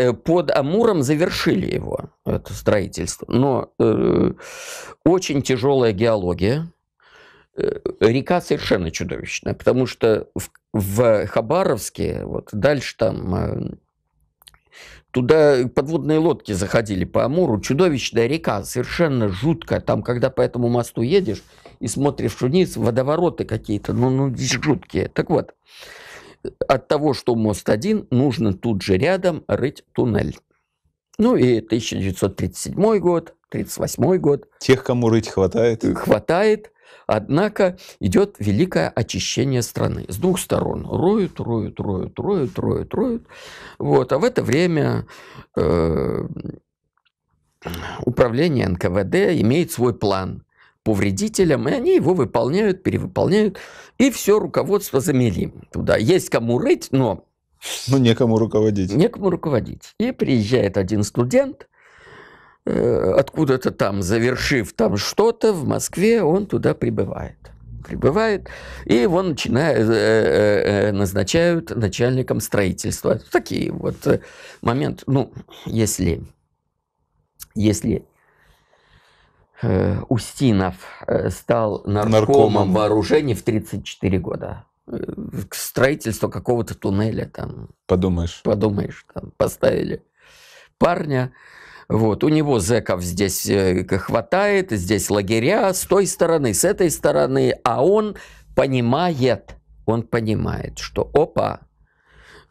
Э, под Амуром завершили его, это строительство. Но э, очень тяжелая геология. Э, река совершенно чудовищная, потому что в, в Хабаровске, вот дальше там, туда подводные лодки заходили по Амуру, чудовищная река, совершенно жуткая. Там, когда по этому мосту едешь и смотришь вниз, водовороты какие-то, ну, ну, жуткие. Так вот, э, от того, что мост один, нужно тут же рядом рыть туннель. Ну и 1937 год, 1938 год. Тех, кому рыть хватает. Хватает. Однако идет великое очищение страны. С двух сторон. Роют, роют, роют, роют, роют, роют. Вот. А в это время э, управление НКВД имеет свой план – по вредителям, и они его выполняют, перевыполняют, и все руководство замели туда. Есть кому рыть, но... Ну, некому руководить. Некому руководить. И приезжает один студент, э, откуда-то там, завершив там что-то в Москве, он туда прибывает. Прибывает, и его начинают э, э, назначают начальником строительства. Такие вот моменты. Ну, если, если Э, Устинов э, стал наркомом, наркомом. вооружений в 34 года. Э, Строительство какого-то туннеля там. Подумаешь. Подумаешь, там поставили парня. Вот, у него зеков здесь хватает, здесь лагеря с той стороны, с этой стороны, а он понимает, он понимает, что опа,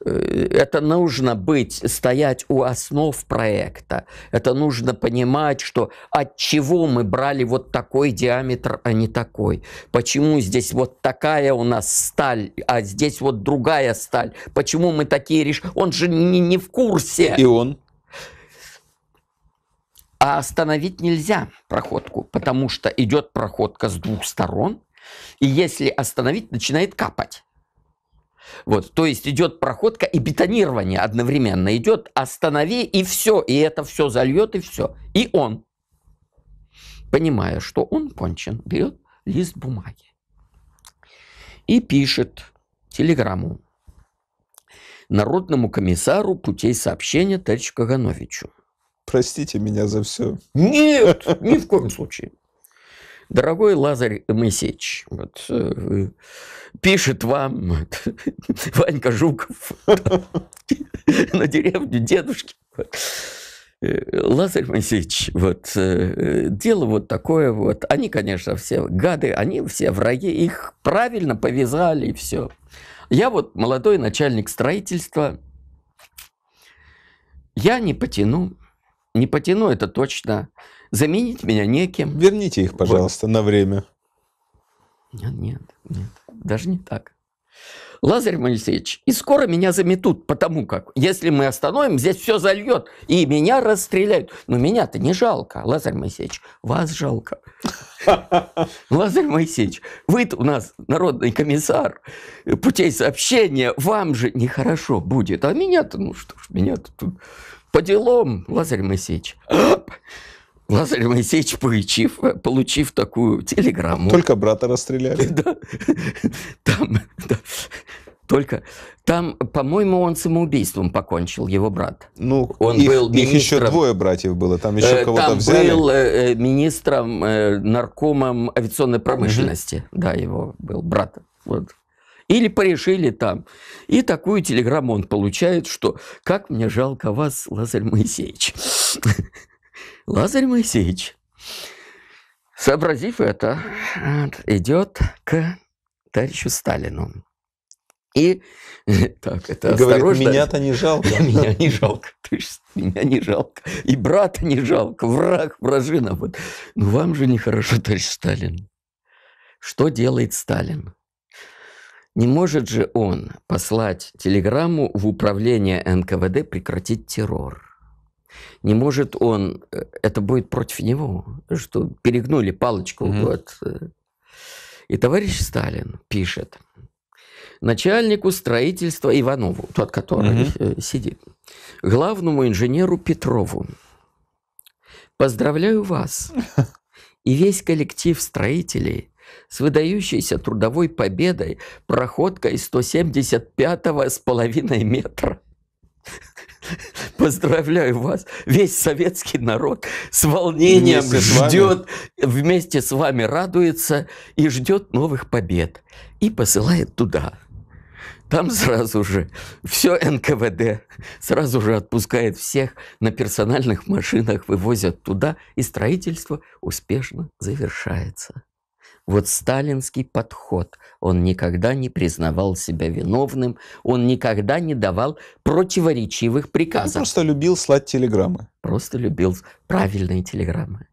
Э, это нужно быть, стоять у основ проекта. Это нужно понимать, что от чего мы брали вот такой диаметр, а не такой. Почему здесь вот такая у нас сталь, а здесь вот другая сталь. Почему мы такие решили? Он же не, не в курсе. И он. А остановить нельзя проходку, потому что идет проходка с двух сторон. И если остановить, начинает капать. Вот, то есть идет проходка и бетонирование одновременно. Идет останови и все, и это все зальет и все. И он, понимая, что он кончен, берет лист бумаги и пишет телеграмму народному комиссару путей сообщения товарищу Кагановичу. Простите меня за все. Нет, ни в коем случае. Дорогой Лазарь Мысич, вот, э, пишет вам вот, Ванька Жуков на деревню дедушки. Э, Лазарь Моисеевич, вот э, дело вот такое вот. Они, конечно, все гады, они все враги, их правильно повязали и все. Я вот молодой начальник строительства, я не потяну, не потяну, это точно. Заменить меня неким. Верните их, пожалуйста, вот. на время. Нет, нет, нет. Даже не так. Лазарь Моисеевич, и скоро меня заметут, потому как, если мы остановим, здесь все зальет, и меня расстреляют. Но меня-то не жалко, Лазарь Моисеевич, вас жалко. Лазарь Моисеевич, вы у нас народный комиссар путей сообщения, вам же нехорошо будет, а меня-то, ну что ж, меня-то тут по делам, Лазарь Моисеевич. Лазарь Моисеевич, получив, получив такую телеграмму... Только брата расстреляли. Да. Там только там, по-моему, он самоубийством покончил, его брат. Ну, он их, был министром, их еще двое братьев было, там еще э, кого-то взяли. был э, э, министром, э, наркомом авиационной промышленности, угу. да, его был брат. Вот. Или порешили там. И такую телеграмму он получает, что «Как мне жалко вас, Лазарь Моисеевич». Лазарь Моисеевич, сообразив это, идет к товарищу Сталину и так, это и говорит, меня-то не жалко. меня не жалко, точно, меня не жалко. И брата не жалко, враг, вражина. Вот. Ну, вам же нехорошо, товарищ Сталин. Что делает Сталин? Не может же он послать телеграмму в управление НКВД прекратить террор. Не может он, э, это будет против него, что перегнули палочку. Mm-hmm. Вот. Э. И товарищ Сталин пишет, начальнику строительства Иванову, тот, который угу. сидит, главному инженеру Петрову. Поздравляю вас и весь коллектив строителей с выдающейся трудовой победой проходкой 175 с половиной метра. Поздравляю вас, весь советский народ с волнением вместе ждет, с вместе с вами радуется и ждет новых побед и посылает туда. Там сразу же все НКВД сразу же отпускает всех, на персональных машинах вывозят туда, и строительство успешно завершается. Вот сталинский подход. Он никогда не признавал себя виновным, он никогда не давал противоречивых приказов. Он просто любил слать телеграммы. Просто любил правильные телеграммы.